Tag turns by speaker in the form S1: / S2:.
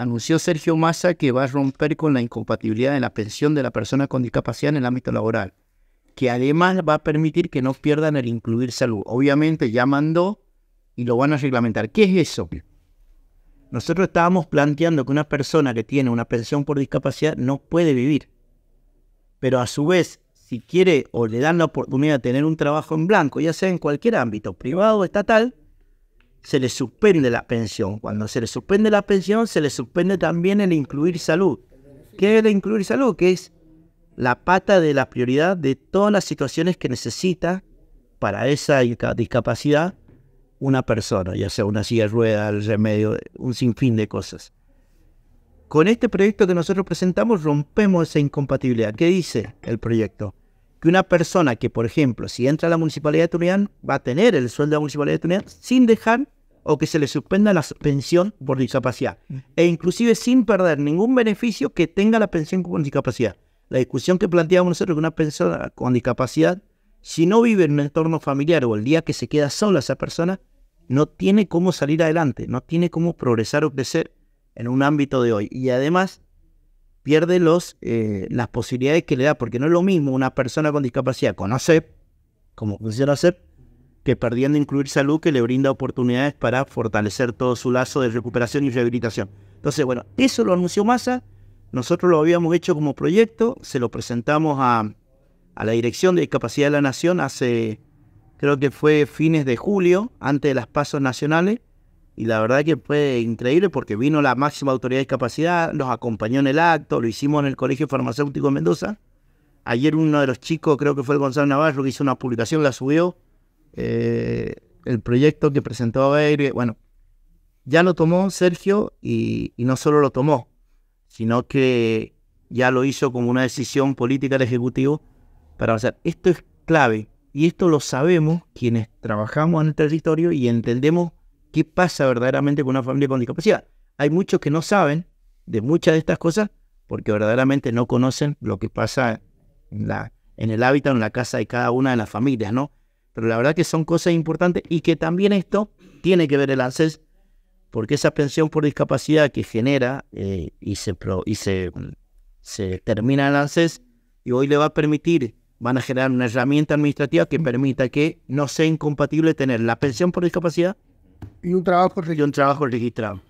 S1: anunció Sergio Massa que va a romper con la incompatibilidad de la pensión de la persona con discapacidad en el ámbito laboral, que además va a permitir que no pierdan el incluir salud. Obviamente ya mandó y lo van a reglamentar. ¿Qué es eso? Nosotros estábamos planteando que una persona que tiene una pensión por discapacidad no puede vivir. Pero a su vez, si quiere o le dan la oportunidad de tener un trabajo en blanco, ya sea en cualquier ámbito, privado o estatal, se le suspende la pensión. Cuando se le suspende la pensión, se le suspende también el incluir salud. ¿Qué es el incluir salud? Que es la pata de la prioridad de todas las situaciones que necesita para esa discapacidad una persona, ya sea una silla de ruedas, el remedio, un sinfín de cosas. Con este proyecto que nosotros presentamos rompemos esa incompatibilidad. ¿Qué dice el proyecto? que una persona que, por ejemplo, si entra a la Municipalidad de Tunuyán, va a tener el sueldo de la Municipalidad de sin dejar o que se le suspenda la pensión por discapacidad, e inclusive sin perder ningún beneficio que tenga la pensión con discapacidad. La discusión que planteamos nosotros que una persona con discapacidad, si no vive en un entorno familiar o el día que se queda sola esa persona, no tiene cómo salir adelante, no tiene cómo progresar o crecer en un ámbito de hoy. Y además, pierde los, eh, las posibilidades que le da, porque no es lo mismo una persona con discapacidad con ACEP, como funciona ACEP, que perdiendo incluir salud que le brinda oportunidades para fortalecer todo su lazo de recuperación y rehabilitación. Entonces, bueno, eso lo anunció Massa, nosotros lo habíamos hecho como proyecto, se lo presentamos a, a la Dirección de Discapacidad de la Nación hace, creo que fue fines de julio, antes de las pasos nacionales, y la verdad que fue increíble porque vino la máxima autoridad de discapacidad, nos acompañó en el acto, lo hicimos en el Colegio Farmacéutico de Mendoza. Ayer uno de los chicos, creo que fue el Gonzalo Navarro, que hizo una publicación, la subió. Eh, el proyecto que presentó a Aire, bueno, ya lo tomó Sergio y, no solo lo tomó, sino que ya lo hizo como una decisión política del Ejecutivo para avanzar. Esto es clave y esto lo sabemos quienes trabajamos en el territorio y entendemos qué pasa verdaderamente con una familia con discapacidad. Hay muchos que no saben de muchas de estas cosas porque verdaderamente no conocen lo que pasa en, la, en el hábitat, en la casa de cada una de las familias, ¿no? Pero la verdad que son cosas importantes y que también esto tiene que ver el ANSES, porque esa pensión por discapacidad que genera eh, y, se, y se, se termina el ANSES, y hoy le va a permitir, van a generar una herramienta administrativa que permita que no sea incompatible tener la pensión por discapacidad y un trabajo registrado. Y un trabajo registrado.